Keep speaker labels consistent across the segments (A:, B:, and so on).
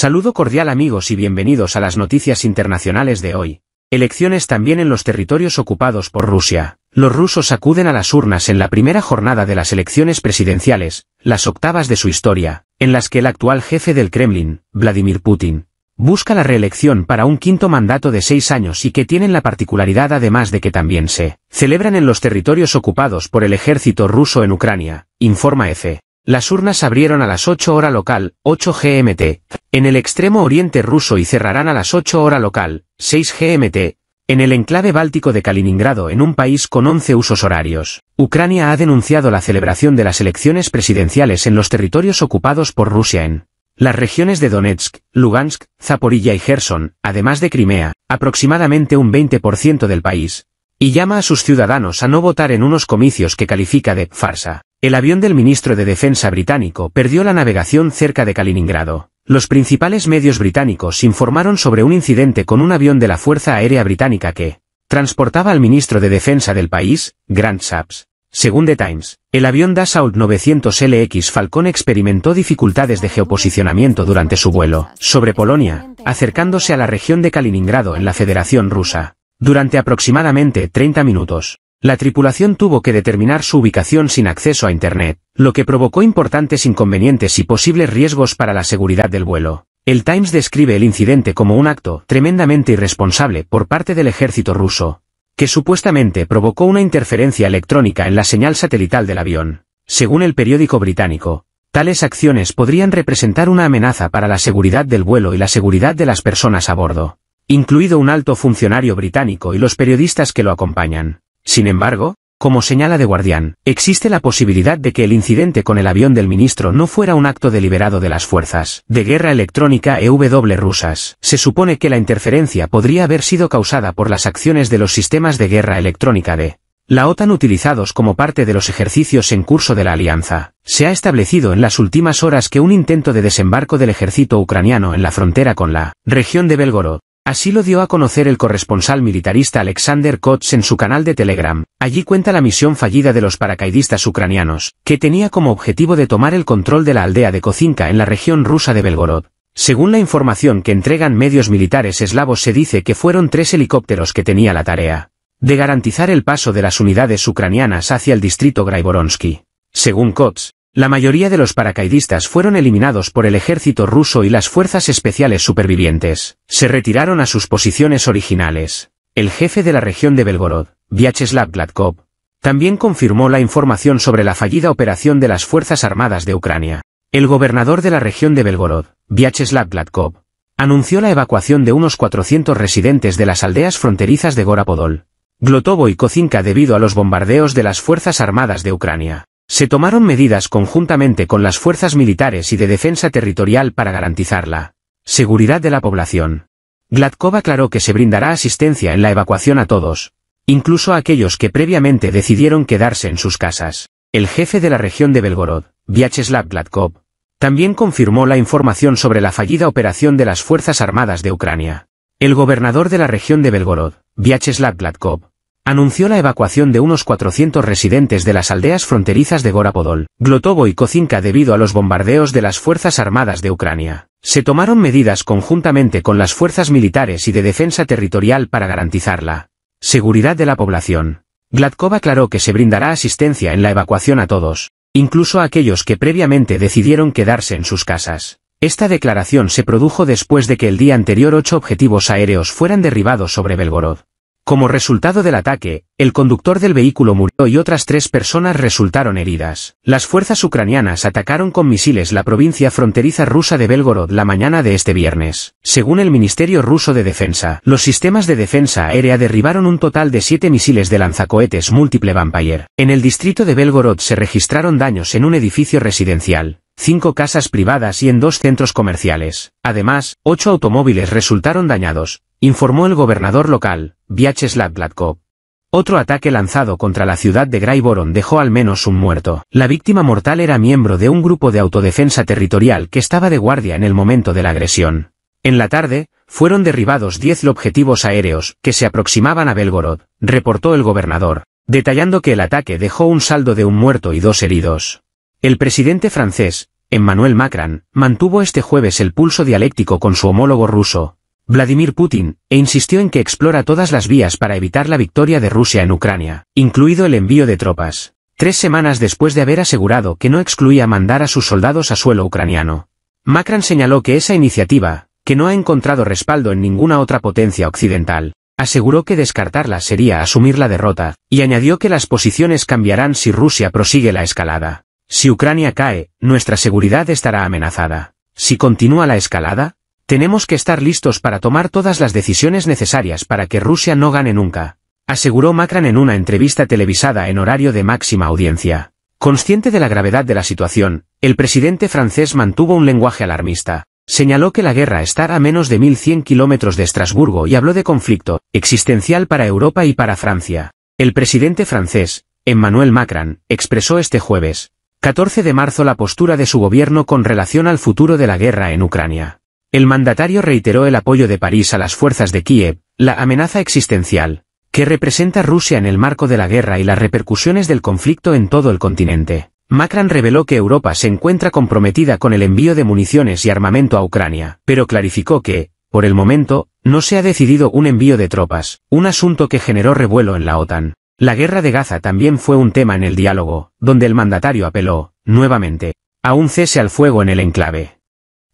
A: Saludo cordial amigos y bienvenidos a las noticias internacionales de hoy. Elecciones también en los territorios ocupados por Rusia. Los rusos acuden a las urnas en la primera jornada de las elecciones presidenciales, las octavas de su historia, en las que el actual jefe del Kremlin, Vladimir Putin, busca la reelección para un quinto mandato de seis años y que tienen la particularidad además de que también se celebran en los territorios ocupados por el ejército ruso en Ucrania, informa EFE. Las urnas abrieron a las 8 hora local, 8 GMT, en el extremo oriente ruso y cerrarán a las 8 hora local, 6 GMT, en el enclave báltico de Kaliningrado en un país con 11 usos horarios. Ucrania ha denunciado la celebración de las elecciones presidenciales en los territorios ocupados por Rusia en las regiones de Donetsk, Lugansk, Zaporilla y Gerson, además de Crimea, aproximadamente un 20% del país, y llama a sus ciudadanos a no votar en unos comicios que califica de farsa. El avión del ministro de Defensa británico perdió la navegación cerca de Kaliningrado. Los principales medios británicos informaron sobre un incidente con un avión de la Fuerza Aérea Británica que transportaba al ministro de Defensa del país, Grant Saps. Según The Times, el avión Dassault 900LX Falcon experimentó dificultades de geoposicionamiento durante su vuelo sobre Polonia, acercándose a la región de Kaliningrado en la Federación Rusa, durante aproximadamente 30 minutos. La tripulación tuvo que determinar su ubicación sin acceso a Internet, lo que provocó importantes inconvenientes y posibles riesgos para la seguridad del vuelo. El Times describe el incidente como un acto tremendamente irresponsable por parte del ejército ruso, que supuestamente provocó una interferencia electrónica en la señal satelital del avión. Según el periódico británico, tales acciones podrían representar una amenaza para la seguridad del vuelo y la seguridad de las personas a bordo, incluido un alto funcionario británico y los periodistas que lo acompañan. Sin embargo, como señala The Guardian, existe la posibilidad de que el incidente con el avión del ministro no fuera un acto deliberado de las fuerzas de guerra electrónica EW rusas. Se supone que la interferencia podría haber sido causada por las acciones de los sistemas de guerra electrónica de la OTAN utilizados como parte de los ejercicios en curso de la alianza. Se ha establecido en las últimas horas que un intento de desembarco del ejército ucraniano en la frontera con la región de Belgorod Así lo dio a conocer el corresponsal militarista Alexander Kotz en su canal de Telegram. Allí cuenta la misión fallida de los paracaidistas ucranianos, que tenía como objetivo de tomar el control de la aldea de Kocinka en la región rusa de Belgorod. Según la información que entregan medios militares eslavos se dice que fueron tres helicópteros que tenía la tarea de garantizar el paso de las unidades ucranianas hacia el distrito Graiboronsky. Según Kotz, la mayoría de los paracaidistas fueron eliminados por el ejército ruso y las fuerzas especiales supervivientes. Se retiraron a sus posiciones originales. El jefe de la región de Belgorod, Vyacheslav Gladkov, también confirmó la información sobre la fallida operación de las Fuerzas Armadas de Ucrania. El gobernador de la región de Belgorod, Vyacheslav Gladkov, anunció la evacuación de unos 400 residentes de las aldeas fronterizas de Gorapodol, Glotovo y Kocinka debido a los bombardeos de las Fuerzas Armadas de Ucrania. Se tomaron medidas conjuntamente con las fuerzas militares y de defensa territorial para garantizar la seguridad de la población. Gladkov aclaró que se brindará asistencia en la evacuación a todos, incluso a aquellos que previamente decidieron quedarse en sus casas. El jefe de la región de Belgorod, Vyacheslav Gladkov, también confirmó la información sobre la fallida operación de las Fuerzas Armadas de Ucrania. El gobernador de la región de Belgorod, Vyacheslav Gladkov, anunció la evacuación de unos 400 residentes de las aldeas fronterizas de Gorapodol, Glotovo y Kozinka debido a los bombardeos de las Fuerzas Armadas de Ucrania. Se tomaron medidas conjuntamente con las fuerzas militares y de defensa territorial para garantizar la seguridad de la población. Gladkov aclaró que se brindará asistencia en la evacuación a todos, incluso a aquellos que previamente decidieron quedarse en sus casas. Esta declaración se produjo después de que el día anterior ocho objetivos aéreos fueran derribados sobre Belgorod. Como resultado del ataque, el conductor del vehículo murió y otras tres personas resultaron heridas. Las fuerzas ucranianas atacaron con misiles la provincia fronteriza rusa de Belgorod la mañana de este viernes. Según el Ministerio ruso de Defensa, los sistemas de defensa aérea derribaron un total de siete misiles de lanzacohetes múltiple Vampire. En el distrito de Belgorod se registraron daños en un edificio residencial, cinco casas privadas y en dos centros comerciales. Además, ocho automóviles resultaron dañados, informó el gobernador local, Vyacheslav Gladkov. Otro ataque lanzado contra la ciudad de Graiboron dejó al menos un muerto. La víctima mortal era miembro de un grupo de autodefensa territorial que estaba de guardia en el momento de la agresión. En la tarde, fueron derribados 10 objetivos aéreos que se aproximaban a Belgorod, reportó el gobernador, detallando que el ataque dejó un saldo de un muerto y dos heridos. El presidente francés, Emmanuel Macron, mantuvo este jueves el pulso dialéctico con su homólogo ruso, Vladimir Putin, e insistió en que explora todas las vías para evitar la victoria de Rusia en Ucrania, incluido el envío de tropas, tres semanas después de haber asegurado que no excluía mandar a sus soldados a suelo ucraniano. Macron señaló que esa iniciativa, que no ha encontrado respaldo en ninguna otra potencia occidental, aseguró que descartarla sería asumir la derrota, y añadió que las posiciones cambiarán si Rusia prosigue la escalada. Si Ucrania cae, nuestra seguridad estará amenazada. Si continúa la escalada, tenemos que estar listos para tomar todas las decisiones necesarias para que Rusia no gane nunca, aseguró Macron en una entrevista televisada en horario de máxima audiencia. Consciente de la gravedad de la situación, el presidente francés mantuvo un lenguaje alarmista. Señaló que la guerra estará a menos de 1.100 kilómetros de Estrasburgo y habló de conflicto, existencial para Europa y para Francia. El presidente francés, Emmanuel Macron, expresó este jueves, 14 de marzo la postura de su gobierno con relación al futuro de la guerra en Ucrania. El mandatario reiteró el apoyo de París a las fuerzas de Kiev, la amenaza existencial, que representa Rusia en el marco de la guerra y las repercusiones del conflicto en todo el continente. Macron reveló que Europa se encuentra comprometida con el envío de municiones y armamento a Ucrania, pero clarificó que, por el momento, no se ha decidido un envío de tropas, un asunto que generó revuelo en la OTAN. La guerra de Gaza también fue un tema en el diálogo, donde el mandatario apeló, nuevamente, a un cese al fuego en el enclave.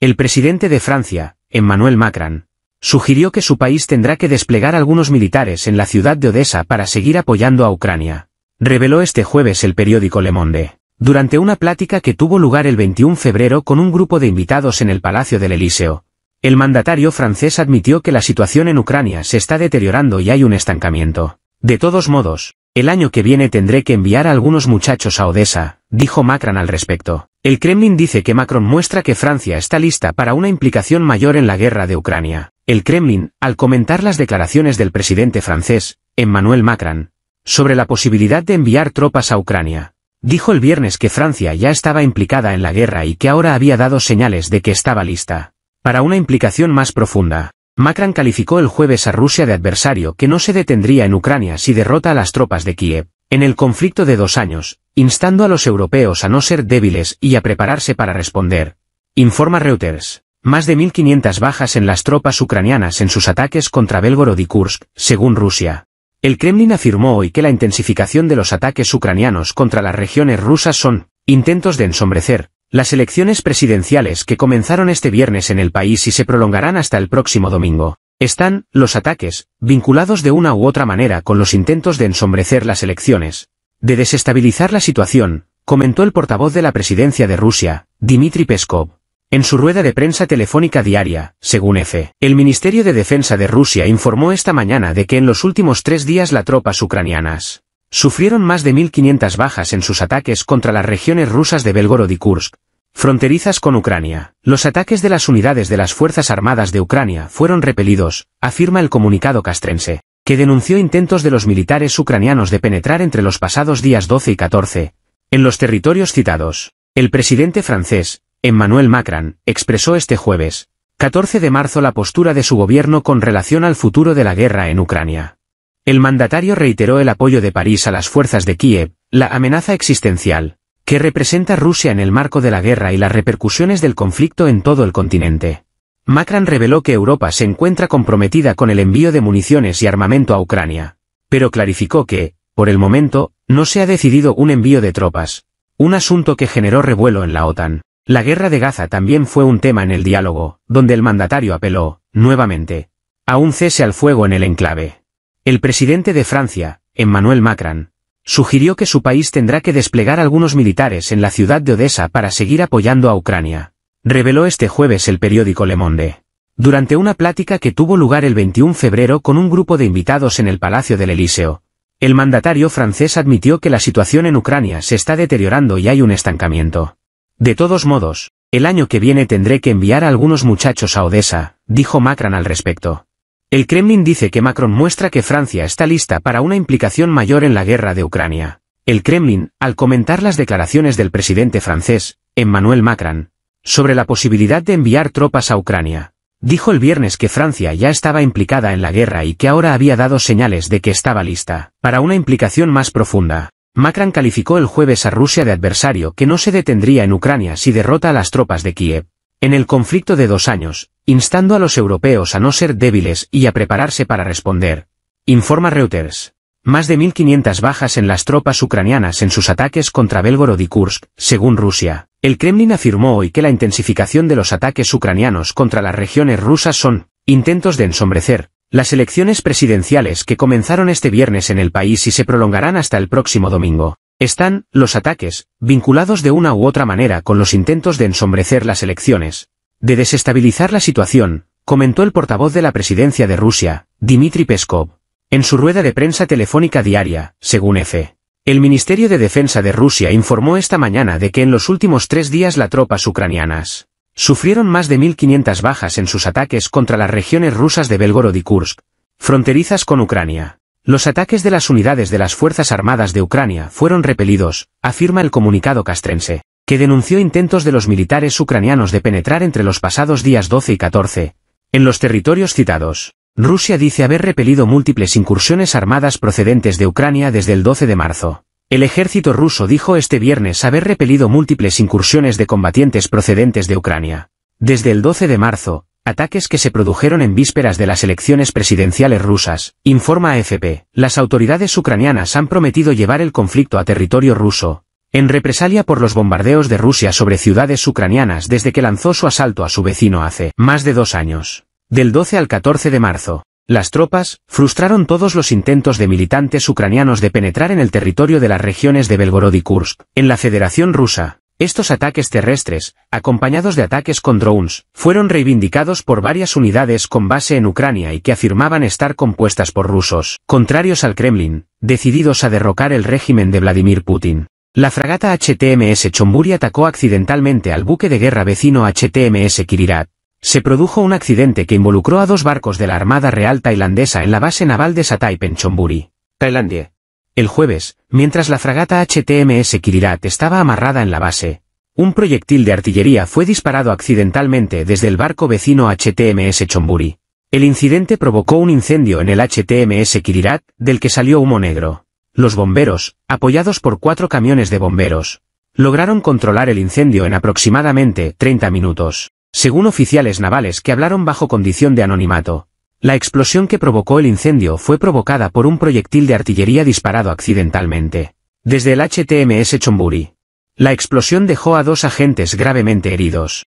A: El presidente de Francia, Emmanuel Macron, sugirió que su país tendrá que desplegar algunos militares en la ciudad de Odessa para seguir apoyando a Ucrania. Reveló este jueves el periódico Le Monde, durante una plática que tuvo lugar el 21 de febrero con un grupo de invitados en el Palacio del Elíseo. El mandatario francés admitió que la situación en Ucrania se está deteriorando y hay un estancamiento. De todos modos, el año que viene tendré que enviar a algunos muchachos a Odessa, dijo Macron al respecto. El Kremlin dice que Macron muestra que Francia está lista para una implicación mayor en la guerra de Ucrania. El Kremlin, al comentar las declaraciones del presidente francés, Emmanuel Macron, sobre la posibilidad de enviar tropas a Ucrania, dijo el viernes que Francia ya estaba implicada en la guerra y que ahora había dado señales de que estaba lista para una implicación más profunda. Macron calificó el jueves a Rusia de adversario que no se detendría en Ucrania si derrota a las tropas de Kiev. En el conflicto de dos años, instando a los europeos a no ser débiles y a prepararse para responder. Informa Reuters. Más de 1.500 bajas en las tropas ucranianas en sus ataques contra Belgorod y Kursk, según Rusia. El Kremlin afirmó hoy que la intensificación de los ataques ucranianos contra las regiones rusas son intentos de ensombrecer las elecciones presidenciales que comenzaron este viernes en el país y se prolongarán hasta el próximo domingo. Están, los ataques, vinculados de una u otra manera con los intentos de ensombrecer las elecciones, de desestabilizar la situación, comentó el portavoz de la presidencia de Rusia, Dmitry Peskov. En su rueda de prensa telefónica diaria, según EFE, el Ministerio de Defensa de Rusia informó esta mañana de que en los últimos tres días las tropas ucranianas sufrieron más de 1.500 bajas en sus ataques contra las regiones rusas de Belgorod y Kursk, fronterizas con Ucrania. Los ataques de las unidades de las Fuerzas Armadas de Ucrania fueron repelidos, afirma el comunicado castrense que denunció intentos de los militares ucranianos de penetrar entre los pasados días 12 y 14, en los territorios citados. El presidente francés, Emmanuel Macron, expresó este jueves, 14 de marzo la postura de su gobierno con relación al futuro de la guerra en Ucrania. El mandatario reiteró el apoyo de París a las fuerzas de Kiev, la amenaza existencial, que representa Rusia en el marco de la guerra y las repercusiones del conflicto en todo el continente. Macron reveló que Europa se encuentra comprometida con el envío de municiones y armamento a Ucrania, pero clarificó que, por el momento, no se ha decidido un envío de tropas, un asunto que generó revuelo en la OTAN. La guerra de Gaza también fue un tema en el diálogo, donde el mandatario apeló, nuevamente, a un cese al fuego en el enclave. El presidente de Francia, Emmanuel Macron, sugirió que su país tendrá que desplegar algunos militares en la ciudad de Odessa para seguir apoyando a Ucrania reveló este jueves el periódico Le Monde. Durante una plática que tuvo lugar el 21 de febrero con un grupo de invitados en el Palacio del Elíseo, el mandatario francés admitió que la situación en Ucrania se está deteriorando y hay un estancamiento. De todos modos, el año que viene tendré que enviar a algunos muchachos a Odessa, dijo Macron al respecto. El Kremlin dice que Macron muestra que Francia está lista para una implicación mayor en la guerra de Ucrania. El Kremlin, al comentar las declaraciones del presidente francés, Emmanuel Macron, sobre la posibilidad de enviar tropas a Ucrania. Dijo el viernes que Francia ya estaba implicada en la guerra y que ahora había dado señales de que estaba lista para una implicación más profunda. Macron calificó el jueves a Rusia de adversario que no se detendría en Ucrania si derrota a las tropas de Kiev. En el conflicto de dos años, instando a los europeos a no ser débiles y a prepararse para responder. Informa Reuters. Más de 1.500 bajas en las tropas ucranianas en sus ataques contra Belgorod y Kursk, según Rusia. El Kremlin afirmó hoy que la intensificación de los ataques ucranianos contra las regiones rusas son intentos de ensombrecer las elecciones presidenciales que comenzaron este viernes en el país y se prolongarán hasta el próximo domingo. Están los ataques, vinculados de una u otra manera con los intentos de ensombrecer las elecciones, de desestabilizar la situación, comentó el portavoz de la presidencia de Rusia, Dmitry Peskov, en su rueda de prensa telefónica diaria, según EFE. El Ministerio de Defensa de Rusia informó esta mañana de que en los últimos tres días las tropas ucranianas sufrieron más de 1.500 bajas en sus ataques contra las regiones rusas de Belgorod y Kursk, fronterizas con Ucrania. Los ataques de las unidades de las Fuerzas Armadas de Ucrania fueron repelidos, afirma el comunicado castrense, que denunció intentos de los militares ucranianos de penetrar entre los pasados días 12 y 14, en los territorios citados. Rusia dice haber repelido múltiples incursiones armadas procedentes de Ucrania desde el 12 de marzo. El ejército ruso dijo este viernes haber repelido múltiples incursiones de combatientes procedentes de Ucrania. Desde el 12 de marzo, ataques que se produjeron en vísperas de las elecciones presidenciales rusas, informa AFP. Las autoridades ucranianas han prometido llevar el conflicto a territorio ruso, en represalia por los bombardeos de Rusia sobre ciudades ucranianas desde que lanzó su asalto a su vecino hace más de dos años. Del 12 al 14 de marzo, las tropas frustraron todos los intentos de militantes ucranianos de penetrar en el territorio de las regiones de Belgorod y Kursk. En la Federación Rusa, estos ataques terrestres, acompañados de ataques con drones, fueron reivindicados por varias unidades con base en Ucrania y que afirmaban estar compuestas por rusos, contrarios al Kremlin, decididos a derrocar el régimen de Vladimir Putin. La fragata HTMS Chomburi atacó accidentalmente al buque de guerra vecino HTMS Kirirat, se produjo un accidente que involucró a dos barcos de la Armada Real Tailandesa en la base naval de en Chomburi, Tailandia. El jueves, mientras la fragata HTMS Kirirat estaba amarrada en la base, un proyectil de artillería fue disparado accidentalmente desde el barco vecino HTMS Chomburi. El incidente provocó un incendio en el HTMS Kirirat, del que salió humo negro. Los bomberos, apoyados por cuatro camiones de bomberos, lograron controlar el incendio en aproximadamente 30 minutos. Según oficiales navales que hablaron bajo condición de anonimato, la explosión que provocó el incendio fue provocada por un proyectil de artillería disparado accidentalmente. Desde el HTMS Chomburi. La explosión dejó a dos agentes gravemente heridos.